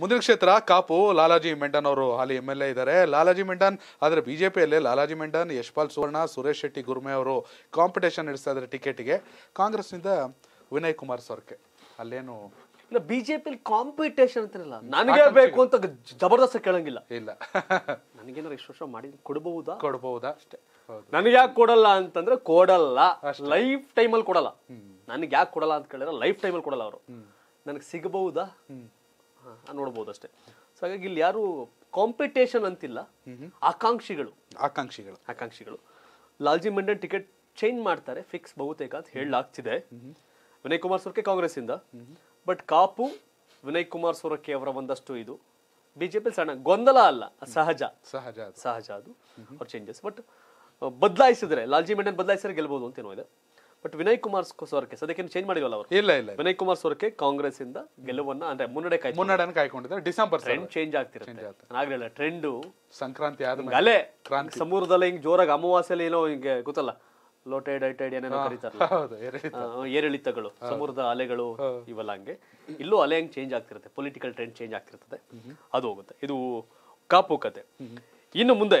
ಮುಂದಿನ ಕ್ಷೇತ್ರ ಕಾಪು ಲಾಲಾಜಿ ಮೆಂಟನ್ ಅವರು ಹಾಲಿ ಎಂ ಎಲ್ ಎ ಇದ್ದಾರೆ ಲಾಲಾಜಿ ಮೆಂಟನ್ ಆದರೆ ಬಿಜೆಪಿಯಲ್ಲಿ ಲಾಲಾಜಿ ಮೆಂಟನ್ ಯಶ್ಪಾಲ್ ಸುವರ್ಣ ಸುರೇಶ್ ಶೆಟ್ಟಿ ಗುರ್ಮೆ ಅವರು ಕಾಂಪಿಟೇಷನ್ ನಡೆಸ್ತಾ ಇದ್ದಾರೆ ಟಿಕೆಟ್ಗೆ ಕಾಂಗ್ರೆಸ್ನಿಂದ ವಿನಯ್ ಕುಮಾರ್ ಸರ್ಕೆ ಅಲ್ಲೇನು ಇಲ್ಲ ಪಿಲಿ ಕಾಂಪಿಟೇಷನ್ ಅಂತಿರಲ್ಲ ನನಗೆ ಬೇಕು ಅಂತ ಜಬರ್ದಸ್ತ್ ಕೇಳಂಗಿಲ್ಲ ಇಲ್ಲ ನನಗೇನಾರು ಇಷ್ಟು ವರ್ಷ ಮಾಡಿ ಕೊಡಬಹುದಾ ಕೊಡಬಹುದಾ ಅಷ್ಟೇ ನನಗೆ ಯಾಕೆ ಕೊಡಲ್ಲ ಅಂತಂದ್ರೆ ಕೊಡಲ್ಲ ಲೈಫ್ ಟೈಮಲ್ಲಿ ಕೊಡಲ್ಲ ನನಗೆ ಯಾಕೆ ಕೊಡಲ್ಲ ಅಂತ ಕೇಳಿದ್ರೆ ಲೈಫ್ ಟೈಮಲ್ಲಿ ಕೊಡಲ್ಲ ಅವರು ನನಗೆ ಸಿಗಬಹುದಾ ನೋಡಬಹುದು ಅಷ್ಟೇ ಸೊ ಹಾಗಾಗಿ ಇಲ್ಲಿ ಯಾರು ಕಾಂಪಿಟೇಷನ್ ಅಂತಿಲ್ಲ ಆಕಾಂಕ್ಷಿಗಳು ಆಕಾಂಕ್ಷಿಗಳು ಆಕಾಂಕ್ಷಿಗಳು ಲಾಲ್ಜಿ ಮಂಡನ್ ಟಿಕೆಟ್ ಚೇಂಜ್ ಮಾಡ್ತಾರೆ ಫಿಕ್ಸ್ ಬಹುತೇಕ ಅಂತ ಹೇಳಲಾಗ್ತಿದೆ ವಿನಯ್ ಕುಮಾರ್ ಸೊರಕೆ ಕಾಂಗ್ರೆಸ್ ಇಂದ ಬಟ್ ಕಾಪು ವಿನಯ್ ಕುಮಾರ್ ಸೊರಕೆ ಅವರ ಒಂದಷ್ಟು ಇದು ಬಿಜೆಪಿ ಸಣ್ಣ ಗೊಂದಲ ಅಲ್ಲ ಸಹಜ ಸಹಜ ಸಹಜ ಅದು ಅವ್ರ ಚೇಂಜಸ್ ಬಟ್ ಬದಲಾಯಿಸಿದ್ರೆ ಲಾಲ್ಜಿ ಮಂಡನ್ ಬದಲಾಯಿಸಿದ್ರೆ ಗೆಲ್ಬಹುದು ಏನೋ ಇದೆ ಬಟ್ ವಿನಯ್ ಕುಮಾರ್ ಸೊರಕೆ ಸದ್ಯಕ್ಕೆ ಚೇಂಜ್ ಮಾಡಿಲ್ಲ ಅವರು ಇಲ್ಲ ಇಲ್ಲ ವಿನಯ್ ಕುಮಾರ್ ಸೊರಕೆ ಕಾಂಗ್ರೆಸ್ ಇಂದ ಗೆಲುವನ್ನ ಅಂದ್ರೆ ಮುನ್ನಡೆ ಕಾಯ್ ಮುನ್ನಡೆನ ಕಾಯ್ಕೊಂಡಿದ್ದಾರೆ ಡಿಸೆಂಬರ್ ಟ್ರೆಂಡ್ ಚೇಂಜ್ ಆಗ್ತಿರುತ್ತೆ ಆಗ್ಲಿಲ್ಲ ಟ್ರೆಂಡು ಸಂಕ್ರಾಂತಿ ಆದ ಅಲೆ ಕ್ರಾಂತಿ ಹಿಂಗ್ ಜೋರಾಗಿ ಅಮಾವಾಸ್ಯಲ್ಲಿ ಏನೋ ಹಿಂಗೆ ಗೊತ್ತಲ್ಲ ಲೋಟೈಡ್ ಐಟೈಡ್ ಏನೇನೋ ಕರೀತಾರಲ್ಲ ಏರಿಳಿತಗಳು ಸಮುದ್ರದ ಅಲೆಗಳು ಇವೆಲ್ಲ ಹಂಗೆ ಇಲ್ಲೂ ಅಲೆ ಹಂಗೆ ಚೇಂಜ್ ಆಗ್ತಿರುತ್ತೆ ಪೊಲಿಟಿಕಲ್ ಟ್ರೆಂಡ್ ಚೇಂಜ್ ಆಗ್ತಿರ್ತದೆ ಅದು ಹೋಗುತ್ತೆ ಇದು ಕಾಪು ಕತೆ ಇನ್ನು ಮುಂದೆ